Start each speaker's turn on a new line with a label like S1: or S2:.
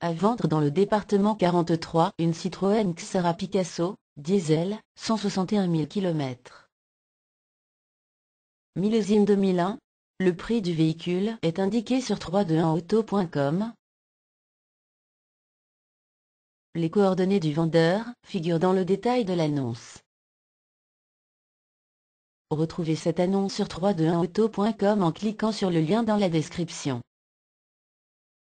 S1: À vendre dans le département 43, une Citroën Xara Picasso, diesel, 161 000 km. Millésime 2001, le prix du véhicule est indiqué sur 321auto.com.
S2: Les coordonnées du vendeur figurent dans le détail de l'annonce. Retrouvez cette annonce sur 321auto.com en cliquant sur le lien dans la description.